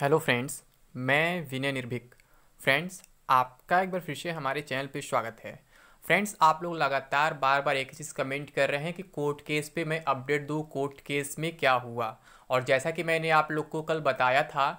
hello friends मैं विनय निर्भिक friends आपका एक बार फिर से हमारे चैनल पर स्वागत है फ्रेंड्स आप लोग लगातार बार बार एक चीज़ कमेंट कर रहे हैं कि कोर्ट केस पे मैं अपडेट दूँ कोर्ट केस में क्या हुआ और जैसा कि मैंने आप लोग को कल बताया था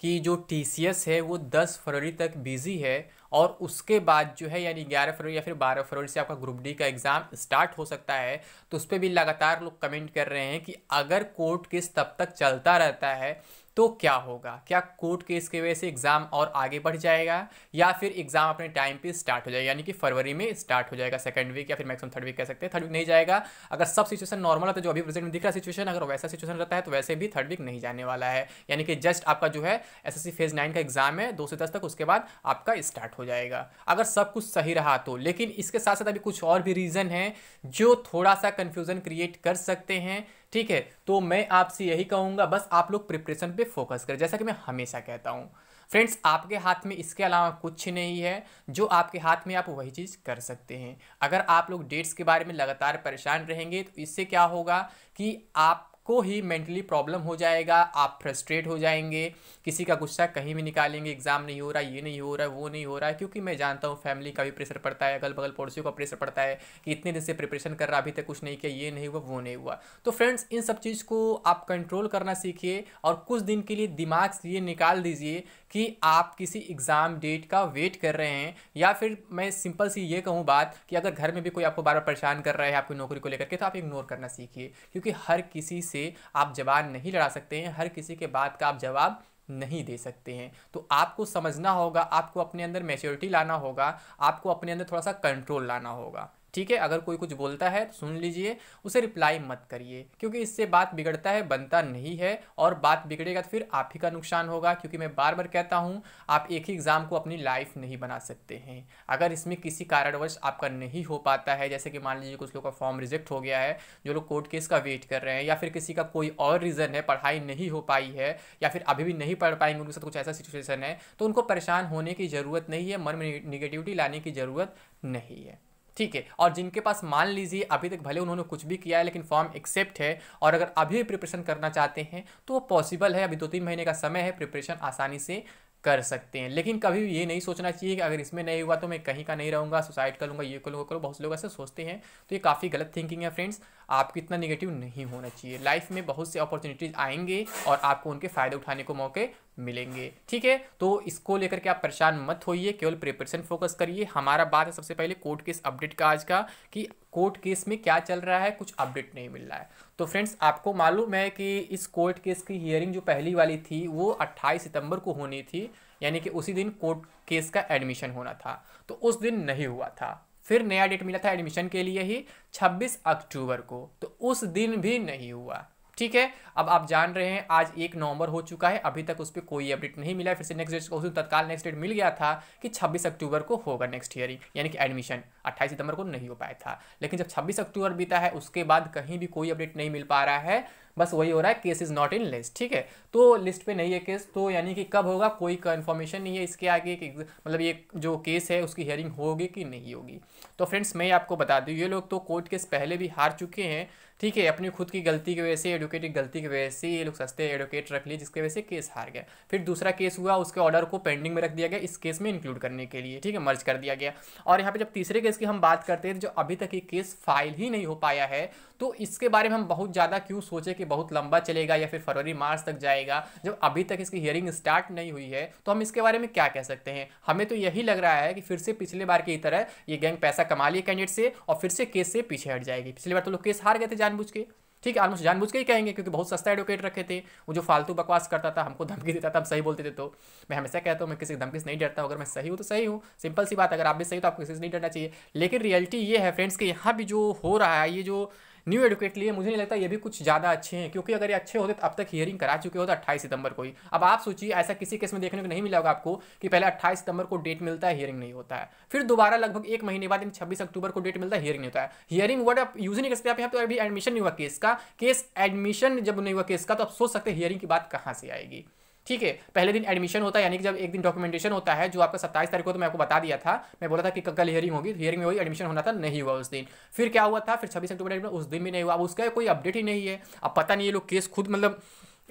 कि जो टी है वो 10 फरवरी तक बिज़ी है और उसके बाद जो है यानी 11 फरवरी या फिर 12 फरवरी से आपका ग्रुप डी का एग्ज़ाम स्टार्ट हो सकता है तो उस पर भी लगातार लोग कमेंट कर रहे हैं कि अगर कोर्ट केस तब तक चलता रहता है तो क्या होगा क्या कोर्ट केस की वजह से एग्ज़ाम और आगे बढ़ जाएगा या फिर एग्ज़ाम अपने टाइम पे स्टार्ट हो जाएगा यानी कि फरवरी में स्टार्ट हो जाएगा सेकंड वीक या फिर मैक्सिमम थर्ड वीक कह सकते हैं थर्ड वीक नहीं जाएगा अगर सब सिचुएशन नॉर्मल है तो जो अभी प्रेजेंट में दिख रहा सिचुएशन अगर वैसा सिचुएशन रहता है तो वैसे भी थर्ड वीक नहीं जाने वाला है यानी कि जस्ट आपका जो है एस फेज़ नाइन का एग्ज़ाम है दो से दस तक उसके बाद आपका स्टार्ट हो जाएगा अगर सब कुछ सही रहा तो लेकिन इसके साथ साथ अभी कुछ और भी रीज़न है जो थोड़ा सा कन्फ्यूज़न क्रिएट कर सकते हैं ठीक है तो मैं आपसे यही कहूँगा बस आप लोग प्रिपरेशन पे फोकस करें जैसा कि मैं हमेशा कहता हूँ फ्रेंड्स आपके हाथ में इसके अलावा कुछ नहीं है जो आपके हाथ में आप वही चीज़ कर सकते हैं अगर आप लोग डेट्स के बारे में लगातार परेशान रहेंगे तो इससे क्या होगा कि आप को ही मेंटली प्रॉब्लम हो जाएगा आप फ्रस्ट्रेट हो जाएंगे किसी का गुस्सा कहीं भी निकालेंगे एग्ज़ाम नहीं हो रहा ये नहीं हो रहा वो नहीं हो रहा है क्योंकि मैं जानता हूँ फैमिली का भी प्रेशर पड़ता है अगल बगल पड़ोसियों का प्रेशर पड़ता है कि इतने दिन से प्रिपरेशन कर रहा अभी तक कुछ नहीं किया ये नहीं हुआ वो नहीं हुआ तो फ्रेंड्स इन सब चीज़ को आप कंट्रोल करना सीखिए और कुछ दिन के लिए दिमाग से ये निकाल दीजिए कि आप किसी एग्ज़ाम डेट का वेट कर रहे हैं या फिर मैं सिंपल सी ये कहूँ बात कि अगर घर में भी कोई आपको बार बार परेशान कर रहा है आपकी नौकरी को लेकर के तो आप इग्नोर करना सीखिए क्योंकि हर किसी से से आप जवाब नहीं लड़ा सकते हैं हर किसी के बात का आप जवाब नहीं दे सकते हैं तो आपको समझना होगा आपको अपने अंदर मेच्योरिटी लाना होगा आपको अपने अंदर थोड़ा सा कंट्रोल लाना होगा ठीक है अगर कोई कुछ बोलता है तो सुन लीजिए उसे रिप्लाई मत करिए क्योंकि इससे बात बिगड़ता है बनता नहीं है और बात बिगड़ेगा तो फिर आप ही का नुकसान होगा क्योंकि मैं बार बार कहता हूँ आप एक ही एग्ज़ाम को अपनी लाइफ नहीं बना सकते हैं अगर इसमें किसी कारणवश आपका नहीं हो पाता है जैसे कि मान लीजिए कुछ लोग का फॉर्म रिजेक्ट हो गया है जो लोग कोर्ट केस का वेट कर रहे हैं या फिर किसी का कोई और रीज़न है पढ़ाई नहीं हो पाई है या फिर अभी भी नहीं पढ़ पाएंगे उनके साथ कुछ ऐसा सिचुएशन है तो उनको परेशान होने की ज़रूरत नहीं है मन में निगेटिविटी लाने की ज़रूरत नहीं है ठीक है और जिनके पास मान लीजिए अभी तक भले उन्होंने कुछ भी किया है लेकिन फॉर्म एक्सेप्ट है और अगर अभी प्रिपरेशन करना चाहते हैं तो वो पॉसिबल है अभी दो तीन महीने का समय है प्रिपरेशन आसानी से कर सकते हैं लेकिन कभी भी ये नहीं सोचना चाहिए कि अगर इसमें नहीं हुआ तो मैं कहीं का नहीं रहूँगा सुसाइड करूँगा ये करूँगा करूँ बहुत लोग ऐसे सोचते हैं तो ये काफ़ी गलत थिंकिंग है फ्रेंड्स आपको इतना निगेटिव नहीं होना चाहिए लाइफ में बहुत से अपॉर्चुनिटीज़ आएंगे और आपको उनके फ़ायदे उठाने को मौके मिलेंगे ठीक है तो इसको लेकर के आप परेशान मत होइए केवल प्रिपरेशन फोकस करिए हमारा बात है सबसे पहले कोर्ट केस अपडेट का आज का कि कोर्ट केस में क्या चल रहा है कुछ अपडेट नहीं मिल रहा है तो फ्रेंड्स आपको मालूम है कि इस कोर्ट केस की हियरिंग जो पहली वाली थी वो 28 सितंबर को होनी थी यानी कि उसी दिन कोर्ट केस का एडमिशन होना था तो उस दिन नहीं हुआ था फिर नया डेट मिला था एडमिशन के लिए ही 26 अक्टूबर को तो उस दिन भी नहीं हुआ ठीक है अब आप जान रहे हैं आज एक नवंबर हो चुका है अभी तक उस पर कोई अपडेट नहीं मिला फिर से नेक्स्ट डेट उसमें तत्काल नेक्स्ट डेट मिल गया था कि 26 अक्टूबर को होगा नेक्स्ट ही यानी कि एडमिशन 28 सितंबर को नहीं हो पाया था लेकिन जब 26 अक्टूबर बीता है उसके बाद कहीं भी कोई अपडेट नहीं मिल पा रहा है बस वही हो रहा है case is not in list ठीक है तो लिस्ट पे नहीं है केस तो यानी कि कब होगा कोई कन्फर्मेशन नहीं है इसके आगे कि मतलब ये जो केस है उसकी हियरिंग होगी कि नहीं होगी तो फ्रेंड्स मैं आपको बता दूँ ये लोग तो कोर्ट केस पहले भी हार चुके हैं ठीक है अपनी खुद की गलती की वजह से एडवोकेट की गलती की वजह से ये लोग सस्ते एडवोकेट रख लिए जिसकी वजह से केस हार गया फिर दूसरा केस हुआ उसके ऑर्डर को पेंडिंग में रख दिया गया इस केस में इंक्लूड करने के लिए ठीक है मर्ज कर दिया गया और यहाँ पे जब तीसरे केस की हम बात करते हैं जो अभी तक ये केस फाइल ही नहीं हो पाया है तो इसके बारे में हम बहुत ज़्यादा क्यों सोचे कि बहुत लंबा चलेगा या फिर फरवरी मार्च तक जाएगा जब अभी तक इसकी हियरिंग स्टार्ट नहीं हुई है तो हम इसके बारे में क्या कह सकते हैं हमें तो यही लग रहा है कि फिर से पिछले बार की तरह ये गैंग पैसा कमा लिए कैंडिडेट से और फिर से केस से पीछे हट जाएगी पिछली बार तो लोग केस हार गए थे जानबूझ के ठीक है आलमोस्ट जानबूझ के ही कहेंगे क्योंकि बहुत सस्ता एडवोकेट रखे थे वो जो फालतू बकवास करता था हमको धमकी देता था हम सही बोलते थे तो मैं हमेशा कहता हूँ मैं किसी धमकी से नहीं डरता हूँ अगर मैं सही हूँ तो सही हूँ सिंपल सी बात अगर आप भी सही हो तो आपको किसी से नहीं डरना चाहिए लेकिन रियलिटी ये है फ्रेंड्स कि यहाँ भी जो हो रहा है ये जो न्यू एडवोकेट लिए मुझे नहीं लगता ये भी कुछ ज़्यादा अच्छे हैं क्योंकि अगर ये अच्छे होते तो अब तक हियरिंग करा चुके होते अट्ठाईस सितंबर को ही अब आप सोचिए ऐसा किसी केस में देखने को नहीं मिला होगा आपको कि पहले अट्ठाईस सितंबर को डेट मिलता है हियरिंग नहीं होता है फिर दोबारा लगभग एक महीने बाद छब्बीस अक्टूबर को डेट मिलता है हियरिंग नहीं होता है हियरिंग वर्ड आप यूज नहीं कर सकते आप यहाँ तो अभी एडमिशन नहीं हुआ केस का केस एडमिशन जब नहीं हुआ केस का तो आप सोच सकते हियरिंग की बात कहाँ से आएगी ठीक है पहले दिन एडमिशन होता है यानी कि जब एक दिन डॉक्यूमेंटेशन होता है जो आपका सत्ताईस तारीख को तो मैं आपको बता दिया था मैं बोला था कि कल हियरिंग होगी हियरिंग में वही एडमिशन होना था नहीं हुआ उस दिन फिर क्या हुआ था फिर छब्बीस अक्टूबर उस दिन भी नहीं हुआ अब उसका कोई अपडेट ही नहीं है अब पता नहीं ये लोग केस खुद मतलब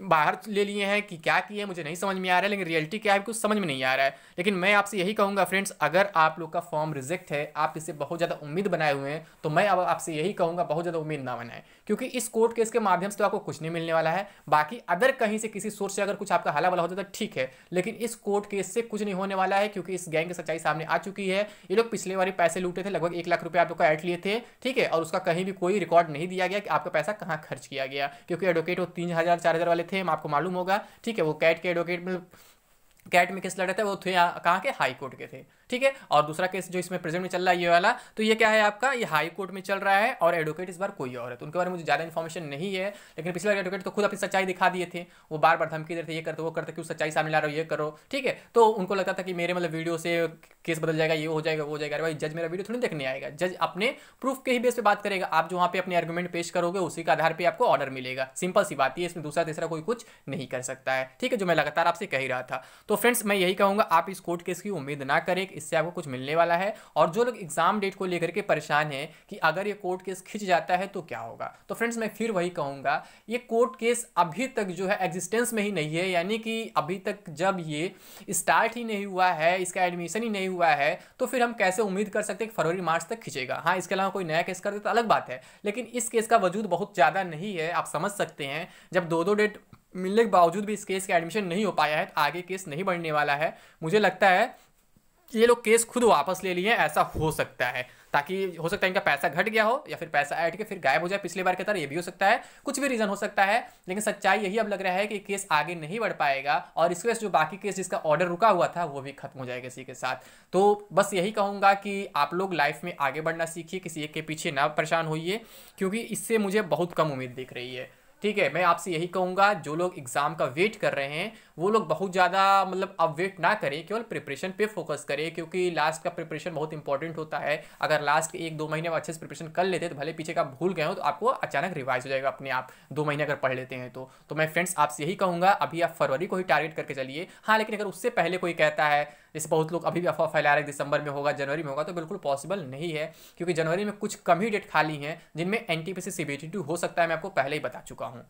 बाहर ले लिए हैं कि क्या किए मुझे नहीं समझ में आ रहा है लेकिन रियलिटी क्या है कुछ समझ में नहीं आ रहा है लेकिन मैं आपसे यही कहूँगा फ्रेंड्स अगर आप लोग का फॉर्म रिजेक्ट है आप इससे बहुत ज़्यादा उम्मीद बनाए हुए हैं तो मैं अब आपसे यही कहूँगा बहुत ज़्यादा उम्मीद ना बनाए क्योंकि इस कोर्ट केस के माध्यम से तो आपको कुछ नहीं मिलने वाला है बाकी अगर कहीं से किसी सोर्स से अगर कुछ आपका हला वाला होता तो ठीक है लेकिन इस कोर्ट केस से कुछ नहीं होने वाला है क्योंकि इस गैंग की सच्चाई सामने आ चुकी है ये लोग पिछले बार पैसे लूटे थे लगभग एक लाख रुपये आप लोग का एड लिए थे ठीक है और उसका कहीं भी कोई रिकॉर्ड नहीं दिया गया कि आपका पैसा कहाँ खर्च किया गया क्योंकि एडवोकेट वो तीन हज़ार चार हज़ार वाले थे आपको मालूम होगा ठीक है वो कैट के एडवोकेट में मतलब, कैट में किस लड़े थे वो थे कहाँ के हाई कोर्ट के थे ठीक है और दूसरा केस जो इसमें प्रेजेंट में चल रहा है ये वाला तो ये क्या है आपका ये हाई कोर्ट में चल रहा है और एडवोकेट इस बार कोई और है तो उनके बारे में मुझे ज़्यादा इन्फॉर्मेशन नहीं है लेकिन पिछले बार एडवोकेट तो खुद अपनी सच्चाई दिखा दिए थे वो बार बार धमकी देते थे ये करते तो वो करते तो, क्यों सच्चाई सामने ला रहे हो ये करो ठीक है तो उनको लगता था कि मेरे मतलब वीडियो से केस बदल जाएगा ये हो जाएगा वो हो जाएगा भाई जज मेरा वीडियो थोड़ी देखने आएगा जज अपने प्रूफ के ही बेस पर बात करेगा आप जो वहाँ पे अपने आर्गूमेंट पेश करोगे उसी के आधार पर आपको ऑर्डर मिलेगा सिंपल सी बात है इसमें दूसरा तीसरा कोई कुछ नहीं कर सकता है ठीक है जो मैं लगातार आपसे कह रहा था तो फ्रेंड्स मैं यही कहूँगा आप इस कोर्ट केस की उम्मीद ना करें इससे आपको कुछ मिलने वाला है और जो लोग एग्जाम डेट को लेकर के परेशान हैं कि अगर ये कोर्ट केस खिंच जाता है तो क्या होगा तो फ्रेंड्स मैं फिर वही कहूँगा ये कोर्ट केस अभी तक जो है एग्जिस्टेंस में ही नहीं है यानी कि अभी तक जब ये स्टार्ट ही नहीं हुआ है इसका एडमिशन ही नहीं हुआ है तो फिर हम कैसे उम्मीद कर सकते हैं कि फरवरी मार्च तक खिंचेगा हाँ इसके अलावा कोई नया केस कर दे तो अलग बात है लेकिन इस केस का वजूद बहुत ज़्यादा नहीं है आप समझ सकते हैं जब दो दो डेट मिलने के बावजूद भी इस केस का एडमिशन नहीं हो पाया है तो आगे केस नहीं बढ़ने वाला है मुझे लगता है ये लोग केस खुद वापस ले लिए ऐसा हो सकता है ताकि हो सकता है इनका पैसा घट गया हो या फिर पैसा ऐड के फिर गायब हो जाए पिछले बार की तरह ये भी हो सकता है कुछ भी रीज़न हो सकता है लेकिन सच्चाई यही अब लग रहा है कि केस आगे नहीं बढ़ पाएगा और इसके वजह जो बाकी केस जिसका ऑर्डर रुका हुआ था वो भी खत्म हो जाएगा इसी के साथ तो बस यही कहूंगा कि आप लोग लाइफ में आगे बढ़ना सीखिए किसी एक के पीछे ना परेशान होइए क्योंकि इससे मुझे बहुत कम उम्मीद दिख रही है ठीक है मैं आपसे यही कहूंगा जो लोग एग्ज़ाम का वेट कर रहे हैं वो लोग बहुत ज़्यादा मतलब अब वेट ना करें केवल प्रिपरेशन पे फोकस करें क्योंकि लास्ट का प्रिपरेशन बहुत इंपॉर्टेंट होता है अगर लास्ट के एक दो महीने में अच्छे से प्रिपरेशन कर लेते तो भले पीछे का भूल गए हो तो आपको अचानक रिवाइज हो जाएगा अपने आप दो महीने अगर पढ़ लेते हैं तो तो मैं फ्रेंड्स आपसे यही कहूँगा अभी आप फरवरी को ही टारगेट करके चलिए हाँ लेकिन अगर उससे पहले कोई कहता है जैसे बहुत लोग अभी भी अफवाह फैला रहे हैं दिसंबर में होगा जनवरी में होगा तो बिल्कुल पॉसिबल नहीं है क्योंकि जनवरी में कुछ कम ही डेट खाली हैं जिनमें एन टी पी सी हो सकता है मैं आपको पहले ही बता चुका हूँ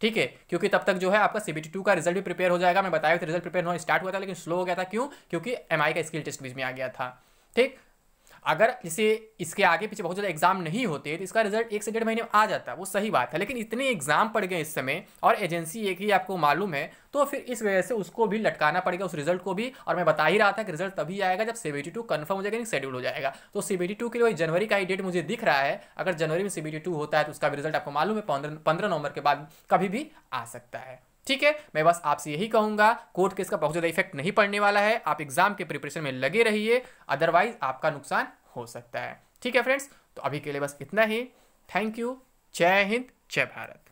ठीक है क्योंकि तब तक जो है आपका सीबीटी टू का रिजल्ट भी प्रिपेयर हो जाएगा मैं बताया था रिजल्ट प्रिपेयर होना स्टार्ट हुआ था लेकिन स्लो हो गया था क्यों क्योंकि एम का स्किल टेस्ट बीच में आ गया था ठीक अगर जैसे इसके आगे पीछे बहुत ज़्यादा एग्जाम नहीं होते तो इसका रिजल्ट एक से डेढ़ महीने में आ जाता वो सही बात है लेकिन इतने एग्जाम पड़ गए इस समय और एजेंसी एक ही आपको मालूम है तो फिर इस वजह से उसको भी लटकाना पड़ेगा उस रिजल्ट को भी और मैं बता ही रहा था कि रिजल्ट तभी आएगा जब सीबीटी टू कन्फर्म हो जाएगा शेड्यूल हो जाएगा तो सीबीटी टू के लिए जनवरी का ही डेट मुझे दिख रहा है अगर जनवरी में सीबीटी टू होता है तो उसका भी रिजल्ट आपको मालूम है पंद्रह नवंबर के बाद कभी भी आ सकता है ठीक है मैं बस आपसे यही कहूंगा कोर्ट केस का बहुत ज़्यादा इफेक्ट नहीं पड़ने वाला है आप एग्जाम के प्रिपरेशन में लगे रहिए अदरवाइज आपका नुकसान हो सकता है ठीक है फ्रेंड्स तो अभी के लिए बस इतना ही थैंक यू जय हिंद जय भारत